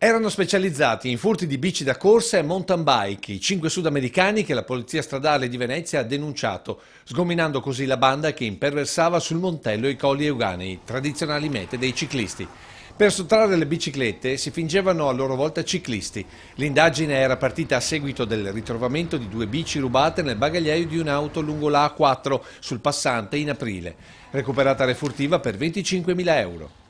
Erano specializzati in furti di bici da corsa e mountain bike i cinque sudamericani che la polizia stradale di Venezia ha denunciato, sgominando così la banda che imperversava sul Montello i Colli Euganei, tradizionali mete dei ciclisti. Per sottrarre le biciclette si fingevano a loro volta ciclisti. L'indagine era partita a seguito del ritrovamento di due bici rubate nel bagagliaio di un'auto lungo la A4 sul passante in aprile, recuperata refurtiva per 25.000 euro.